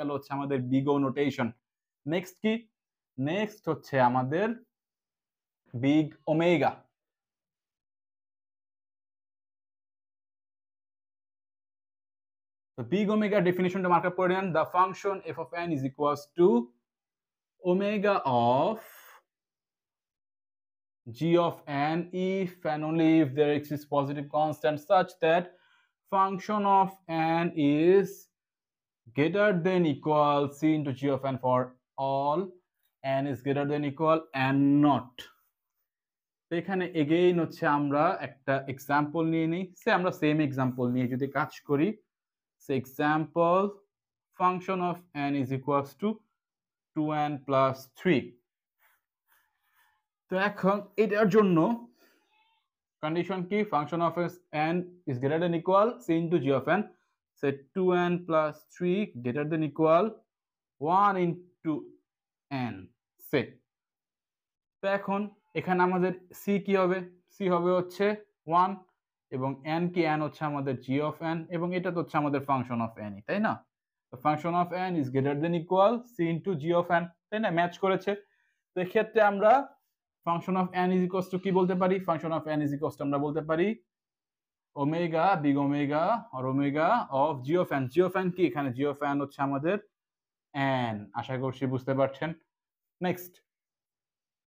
গেল হচ্ছে আমাদের বিগো নোটেশন নেক্সট কি নেক্সট হচ্ছে আমাদের বিগ ওমেগা তো বিগ ওমেগা ডেফিনেশনটা মার্কআপ করে নেন the function f of N is equals to omega of g of n if and only if there exists positive constant such that function of n is greater than equal c into g of n for all n is greater than equal n not তো এখানে again হচ্ছে আমরা একটা example নিয়ে নিই সে আমরা same example নিয়ে যদি কাজ করি সে example function of n is equals to 2n plus 3 তো এখন এটার জন্য কন্ডিশন কি function of n is greater than equal c into g of n say 2n plus 3 greater than equal 1 into n set তো এখন এখানে আমাদের C কি হবে সি হবে হচ্ছে ওয়ান এবং এন কি এন হচ্ছে আমাদের g অফ n এবং এটা তো হচ্ছে আমাদের ফাংশন অফ n তাই না তো function of n is greater than equal c into G of N তাই না ম্যাচ করেছে তো এক্ষেত্রে আমরা function of n is equals to কি বলতে পারি function of n is equals to আমরা বলতে পারি ওমেগা বিগ ওমেগা আর omega of G of N G of N কি এখানে জিও ফ্যান হচ্ছে আমাদের অ্যান আশা করছি বুঝতে পারছেন নেক্সট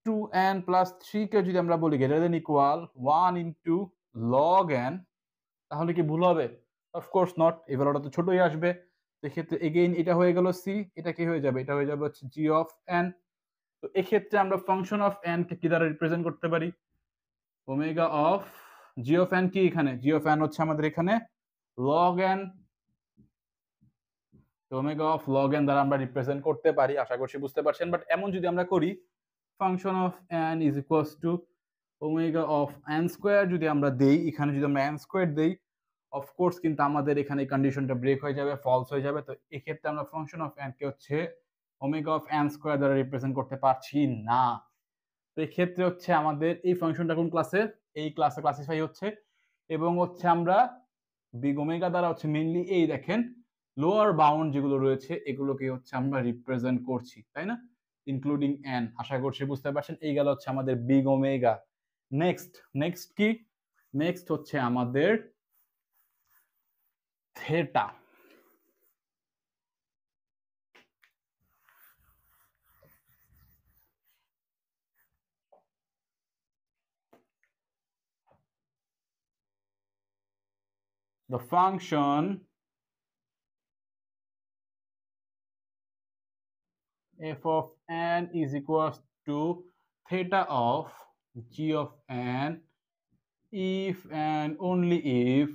টু অ্যান প্লাস থ্রিকে যদি আমরা বলি greater than equal one into log N তাহলে কি ভুল হবে অফকোর্স নট এবার ওটা তো ছোটই আসবে সেক্ষেত্রে এগেইন এটা হয়ে গেল সি এটা কি হয়ে যাবে এটা হয়ে যাবে হচ্ছে জি অফ অ্যান তো এক্ষেত্রে আমরা ফাংশন অফ অ্যানকে কি দ্বারা রিপ্রেজেন্ট করতে পারি ওমেগা অফ জিও ফ্যান কি এখানে জিও ফ্যান হচ্ছে আমাদের এখানে log N omega of log N দ্বারা আমরা রিপ্রেজেন্ট করতে পারি আশা করছি বুঝতে পারছেন বাট এমন যদি আমরা করি function of N is equals to omega of N square যদি আমরা দেই এখানে যদি আমরা এন স্কোয়ার দেই অফকোর্স কিন্তু আমাদের এখানে কন্ডিশনটা ব্রেক হয়ে যাবে ফলস হয়ে যাবে তো এক্ষেত্রে আমরা ফাংশন অফ এনকে হচ্ছে ওমেগা অফ এন স্কোয়ার দ্বারা রিপ্রেজেন্ট করতে পারছি না তো এক্ষেত্রে হচ্ছে আমাদের এই ফাংশনটা কোন ক্লাসে এই ক্লাসে ক্লাসিফাই হচ্ছে এবং হচ্ছে আমরা বিগোমেগা দ্বারা হচ্ছে মেনলি এই দেখেন লোয়ার বাউন্ড যেগুলো রয়েছে এগুলোকে হচ্ছে আমরা রিপ্রেজেন্ট করছি তাই না ইনক্লুডিং এন আশা করছি বুঝতে পারছেন এই গেল হচ্ছে আমাদের বিগোমেগা নেক্সট নেক্সট কি নেক্সট হচ্ছে আমাদের theta the function f of n is equals to theta of g of n if and only if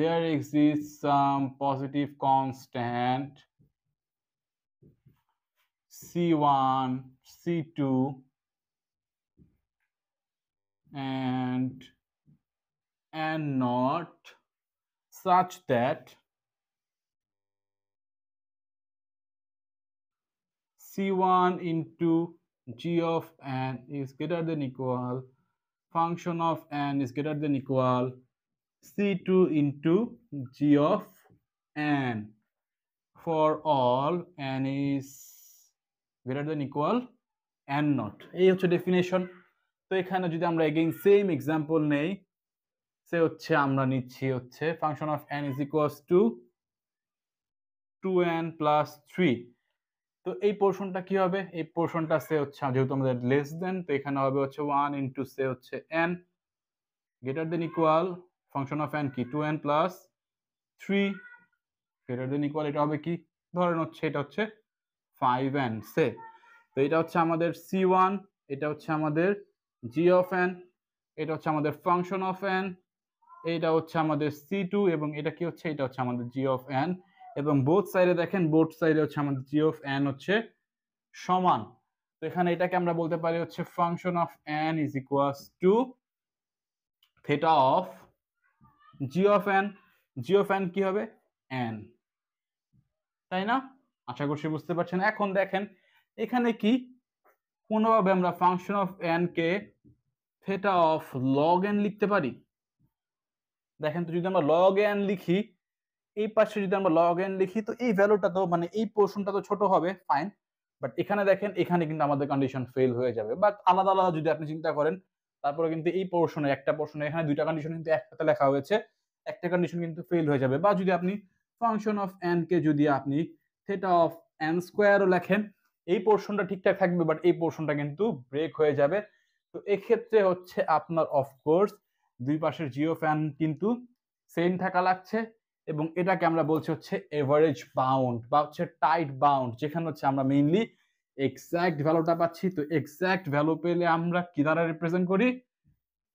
there exists some positive constant c1 c2 and n naught such that C1 into g of n is greater than equal function of n is greater than equal C2 into g of n for all n is greater than equal n 0 এই definition. Definition তো এখানে যদি আমরা again same সে হচ্ছে আমরা নিচ্ছি হচ্ছে function of N is equals to two N plus three তো এই পোর্শনটা কি হবে এই পোর্শনটা সে হচ্ছে যেহেতু আমাদের লেস দেন তো এখানে হবে হচ্ছে ওয়ান ইন্টু সে হচ্ছে N greater than equal function of N কি two N plus three greater than equal এটা হবে কি ধরেন হচ্ছে এটা হচ্ছে ফাইভ এন সে তো এটা হচ্ছে আমাদের সি ওয়ান এটা হচ্ছে আমাদের জি অফ এন এটা হচ্ছে আমাদের ফাংশন অফ এন এটা হচ্ছে আমাদের সি টু এবং এটা কি হচ্ছে এটা হচ্ছে আমাদের জি অফ এন এবং বোথ সাইডে দেখেন বোথ সাইডে হচ্ছে আমাদের জি অফ এন হচ্ছে সমান তো এখানে এটাকে আমরা বলতে পারি হচ্ছে function of N is equals to theta of G of N G of N কি হবে এন তাই না আশা করছি বুঝতে পারছেন এখন দেখেন এখানে কি কোনোভাবে আমরা ফাংশন অফ এন কে থেটা অফ লগ এন লিখতে পারি দেখেন তো যদি আমরা লগ এন লিখি এই পাশে যদি আমরা লগ এন লিখি তো এই ভ্যালুটা তো মানে এই পোর্শনটা তো ছোট হবে ফাইন বাট এখানে দেখেন এখানে কিন্তু আমাদের কন্ডিশন ফেল হয়ে যাবে বাট আলাদা আলাদা যদি আপনি চিন্তা করেন তারপরে কিন্তু এই পোর্শনে একটা পোর্শনে এখানে দুইটা কন্ডিশন কিন্তু একসাথে লেখা হয়েছে একটা কন্ডিশন কিন্তু ফেল হয়ে যাবে বা যদি আপনি ফাংশন অফ এন কে যদি আপনি থেটা অফ এন স্কোয়ারও লেখেন এই পোর্শনটা ঠিকঠাক থাকবে বাট এই পোর্শনটা কিন্তু ব্রেক হয়ে যাবে তো এক্ষেত্রে হচ্ছে আপনার অফকোর্স দুই পাশের জিও ফ্যান কিন্তু সেম থাকা লাগছে এবং এটাকে আমরা বলছি হচ্ছে এভারেজ বাউন্ড বা হচ্ছে টাইট বাউন্ড যেখানে হচ্ছে আমরা মেইনলি এক্স্যাক্ট ভ্যালুটা পাচ্ছি তো এক্স্যাক্ট ভ্যালু পেলে আমরা কি দ্বারা রিপ্রেজেন্ট করি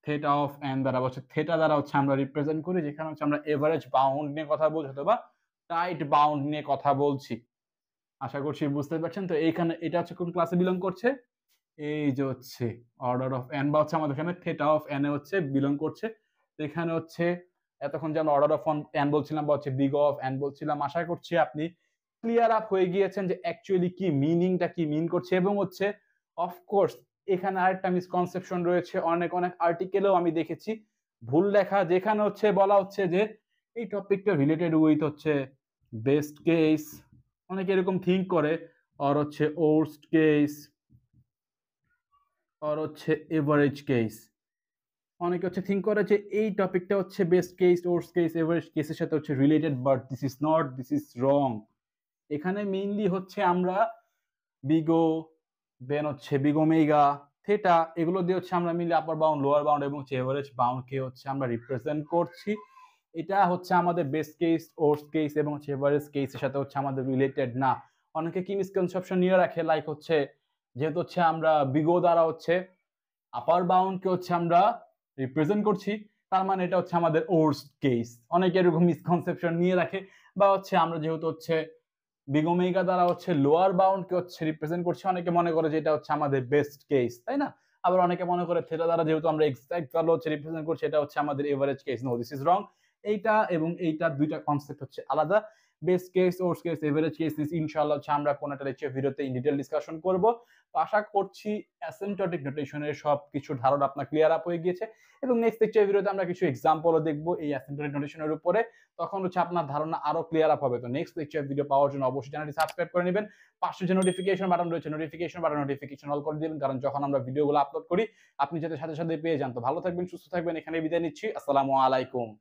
থেটা অফ এন দ্বারা হচ্ছে থেটা দ্বারা হচ্ছে আমরা রিপ্রেজেন্ট করি যেখানে হচ্ছে আমরা এভারেজ বাউন্ড নিয়ে কথা বলছি অথবা টাইট বাউন্ড নিয়ে কথা বলছি আশা করছি বুঝতে পারছেন তো এইখানে এটা হচ্ছে কোন ক্লাসে বিলং করছে এই যে হচ্ছে অর্ডার অফ এন বা হচ্ছে আমাদের এখানে থেটা অফ এন এ হচ্ছে বিলং করছে এখানে হচ্ছে এতক্ষণ যেন অর্ডার অফ এন বলছিলাম বা হচ্ছে বিগ অফ এন বলছিলাম আশা করছি আপনি ক্লিয়ার আপ হয়ে গিয়েছেন যে অ্যাকচুয়ালি কি মিনিংটা কি মিন করছে এবং হচ্ছে অফকোর্স এখানে আরেকটা মিসকনসেপশন রয়েছে অনেক অনেক আর্টিকেলেও আমি দেখেছি ভুল লেখা যেখানে হচ্ছে বলা হচ্ছে যে এই টপিকটা রিলেটেড উইথ হচ্ছে বেস্ট কেস অনেকে এরকম থিঙ্ক করে আর হচ্ছে ওর্স্ট কেস আর হচ্ছে এভারেজ কেস অনেকে হচ্ছে থিঙ্ক করে যে এই টপিকটা হচ্ছে best case worst case average কেসের সাথে হচ্ছে related but this is not this is wrong এখানে মেইনলি হচ্ছে আমরা বিগো দেন হচ্ছে বিগো মেগা থেটা এগুলো দিয়ে হচ্ছে আমরা মিলে আপার বাউন্ড লোয়ার বাউন্ড এবং হচ্ছে এভারেজ বাউন্ডকে হচ্ছে আমরা রিপ্রেজেন্ট করছি এটা হচ্ছে আমাদের বেস্ট কেস ওর্স কেস এবং হচ্ছে এভারেজ কেসের সাথে হচ্ছে আমাদের রিলেটেড না অনেকে কি মিসকনসেপশন নিয়ে রাখে লাইক হচ্ছে যেহেতু হচ্ছে আমরা বিগো দ্বারা হচ্ছে আপার বাউন্ডকে হচ্ছে আমরা রিপ্রেজেন্ট করছি তার মানে এটা হচ্ছে আমাদের ওর্স কেস অনেকে এরকম মিসকনসেপশন নিয়ে রাখে বা হচ্ছে আমরা যেহেতু হচ্ছে বিগো মেগা দ্বারা হচ্ছে লোয়ার বাউন্ডকে হচ্ছে রিপ্রেজেন্ট করছি অনেকে মনে করে যে এটা হচ্ছে আমাদের বেস্ট কেস তাই না আবার অনেকে মনে করে থেটা দ্বারা যেহেতু আমরা এক্সাক্ট ভ্যালু হচ্ছে রিপ্রেজেন্ট করছি এটা হচ্ছে আমাদের average case no this is wrong এইটা এবং এইটা দুইটা কনসেপ্ট হচ্ছে আলাদা best case worst case average case ইনশাআল্লাহ আমরা কোন একটা লেকচার ভিডিওতে ইন ডিটেল ডিসকাশন করব তো আশা করছি অ্যাসেমটোটিক নোটেশনের সব কিছু ধারণা আপনার ক্লিয়ার আপ হয়ে গিয়েছে এবং নেক্সট লেকচার ভিডিওতে আমরা কিছু এক্সাম্পলও দেখব এই অ্যাসেমটোটিক নোটেশনের উপরে তখন হচ্ছে আপনার ধারণা আরো ক্লিয়ার আপ হবে তো নেক্সট লেকচার ভিডিও পাওয়ার জন্য অবশ্যই চ্যানেলটি সাবস্ক্রাইব করে নেবেন পাশে যে নোটিফিকেশন বাটন রয়েছে নোটিফিকেশন বাটন নোটিফিকেশন অল করে দিবেন কারণ যখন আমরা ভিডিওগুলো আপলোড করি আপনি যাতে সাথে সাথে পেয়ে যান তো ভালো থাকবেন সুস্থ থাকবেন এখানে বিদায় নিচ্ছি আসসালামু আলাইকুম